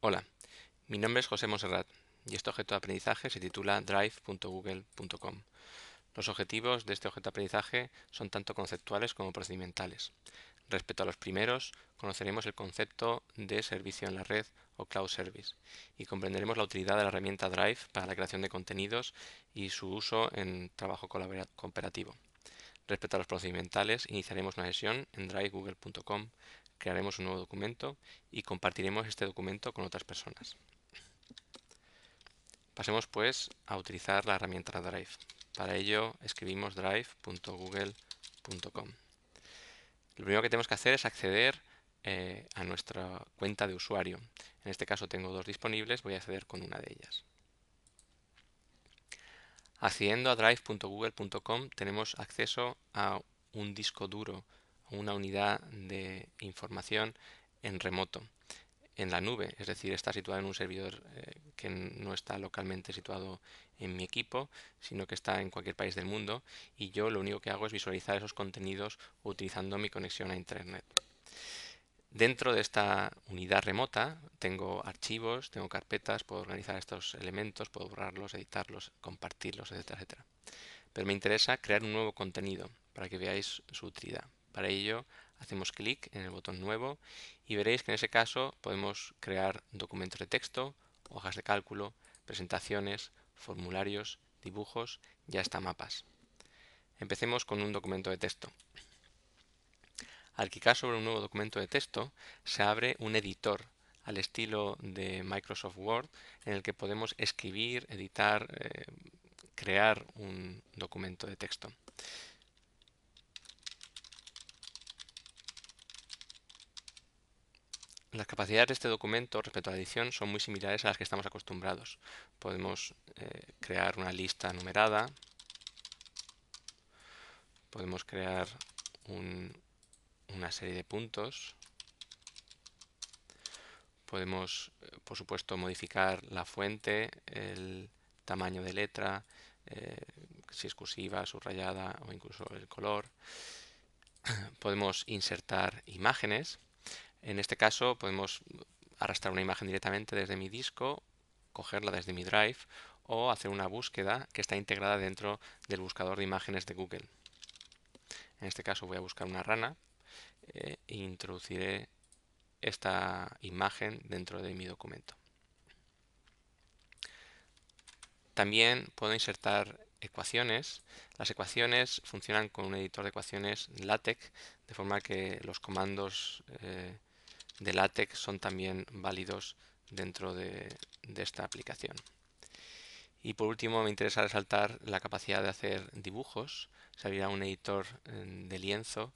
Hola, mi nombre es José Monserrat y este objeto de aprendizaje se titula drive.google.com. Los objetivos de este objeto de aprendizaje son tanto conceptuales como procedimentales. Respecto a los primeros, conoceremos el concepto de servicio en la red o cloud service y comprenderemos la utilidad de la herramienta Drive para la creación de contenidos y su uso en trabajo cooperativo. Respecto a los procedimentales, iniciaremos una sesión en drivegoogle.com crearemos un nuevo documento y compartiremos este documento con otras personas. Pasemos pues a utilizar la herramienta Drive. Para ello escribimos drive.google.com. Lo primero que tenemos que hacer es acceder eh, a nuestra cuenta de usuario. En este caso tengo dos disponibles, voy a acceder con una de ellas. Accediendo a drive.google.com tenemos acceso a un disco duro una unidad de información en remoto, en la nube, es decir, está situada en un servidor eh, que no está localmente situado en mi equipo, sino que está en cualquier país del mundo y yo lo único que hago es visualizar esos contenidos utilizando mi conexión a Internet. Dentro de esta unidad remota tengo archivos, tengo carpetas, puedo organizar estos elementos, puedo borrarlos, editarlos, compartirlos, etcétera, etcétera. Pero me interesa crear un nuevo contenido para que veáis su utilidad. Para ello hacemos clic en el botón nuevo y veréis que en ese caso podemos crear documentos de texto, hojas de cálculo, presentaciones, formularios, dibujos y hasta mapas. Empecemos con un documento de texto. Al clicar sobre un nuevo documento de texto se abre un editor al estilo de Microsoft Word en el que podemos escribir, editar, eh, crear un documento de texto. Las capacidades de este documento respecto a la edición son muy similares a las que estamos acostumbrados. Podemos eh, crear una lista numerada, podemos crear una serie de puntos, podemos, eh, por supuesto, modificar la fuente, el tamaño de letra, eh, si es cursiva, subrayada o incluso el color. Podemos insertar imágenes en este caso podemos arrastrar una imagen directamente desde mi disco, cogerla desde mi drive o hacer una búsqueda que está integrada dentro del buscador de imágenes de Google. En este caso voy a buscar una rana eh, e introduciré esta imagen dentro de mi documento. También puedo insertar ecuaciones. Las ecuaciones funcionan con un editor de ecuaciones LaTeX, de forma que los comandos eh, de LaTeX son también válidos dentro de, esta aplicación. Y por último me interesa resaltar la capacidad de hacer dibujos. Se abrirá un editor eh, de lienzo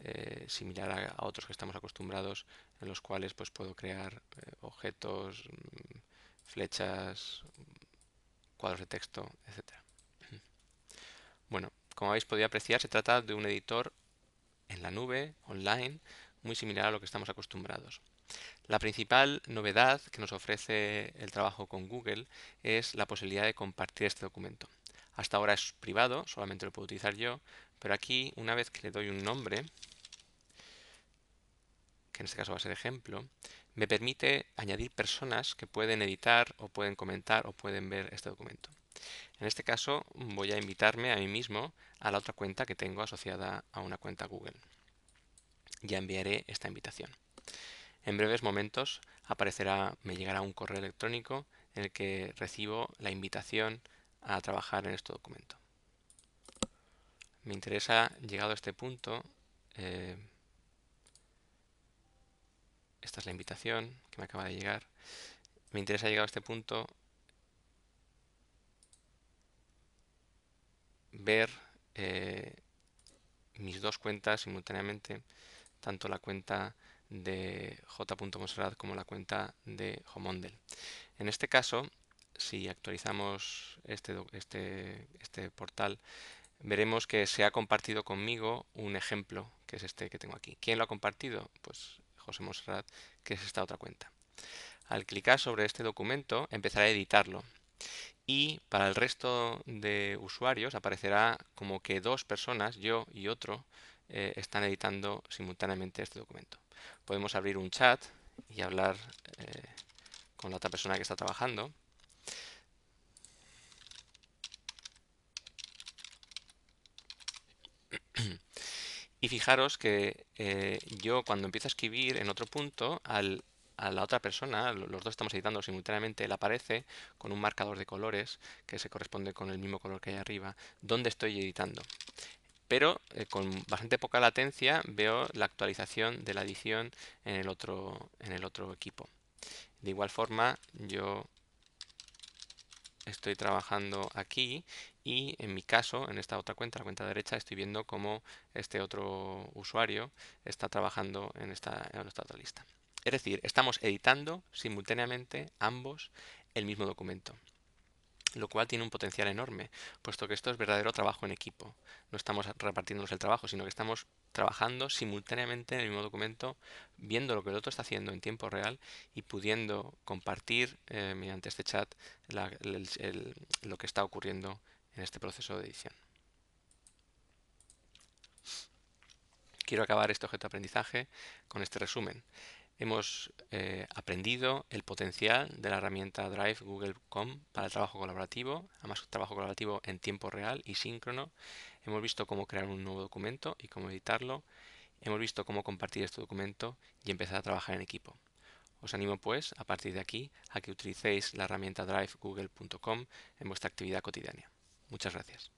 eh, similar a, otros que estamos acostumbrados, en los cuales pues, puedo crear eh, objetos, mm, flechas, cuadros de texto, etc. Bueno, como habéis podido apreciar, se trata de un editor en la nube, online, muy similar a lo que estamos acostumbrados. La principal novedad que nos ofrece el trabajo con Google es la posibilidad de compartir este documento. Hasta ahora es privado, solamente lo puedo utilizar yo, pero aquí una vez que le doy un nombre, que en este caso va a ser ejemplo, me permite añadir personas que pueden editar o pueden comentar o pueden ver este documento. En este caso voy a invitarme a mí mismo a la otra cuenta que tengo asociada a una cuenta Google ya enviaré esta invitación. En breves momentos aparecerá, me llegará un correo electrónico en el que recibo la invitación a trabajar en este documento. Me interesa, llegado a este punto, eh, esta es la invitación que me acaba de llegar, me interesa llegado a este punto ver eh, mis dos cuentas simultáneamente tanto la cuenta de j.monserrat como la cuenta de Homondel. En este caso, si actualizamos este, este, este, portal, veremos que se ha compartido conmigo un ejemplo, que es este que tengo aquí. ¿Quién lo ha compartido? Pues José Monserrat, que es esta otra cuenta. Al clicar sobre este documento, empezará a editarlo. Y para el resto de usuarios aparecerá como que dos personas, yo y otro, eh, están editando simultáneamente este documento. Podemos abrir un chat y hablar eh, con la otra persona que está trabajando. Y fijaros que eh, yo cuando empiezo a escribir en otro punto, a la otra persona, los dos estamos editando simultáneamente, él aparece con un marcador de colores que se corresponde con el mismo color que hay arriba, donde estoy editando pero eh, con bastante poca latencia veo la actualización de la edición en el otro, equipo. De igual forma, yo estoy trabajando aquí y en mi caso, en esta otra cuenta, la cuenta derecha, estoy viendo cómo este otro usuario está trabajando en esta, en esta otra lista. Es decir, estamos editando simultáneamente ambos el mismo documento lo cual tiene un potencial enorme, puesto que esto es verdadero trabajo en equipo. No estamos repartiéndonos el trabajo, sino que estamos trabajando simultáneamente en el mismo documento, viendo lo que el otro está haciendo en tiempo real y pudiendo compartir eh, mediante este chat lo que está ocurriendo en este proceso de edición. Quiero acabar este objeto de aprendizaje con este resumen. Hemos eh, aprendido el potencial de la herramienta Drive Google para el trabajo colaborativo, además trabajo colaborativo en tiempo real y síncrono. Hemos visto cómo crear un nuevo documento y cómo editarlo. Hemos visto cómo compartir este documento y empezar a trabajar en equipo. Os animo pues a partir de aquí a que utilicéis la herramienta drivegoogle.com en vuestra actividad cotidiana. Muchas gracias.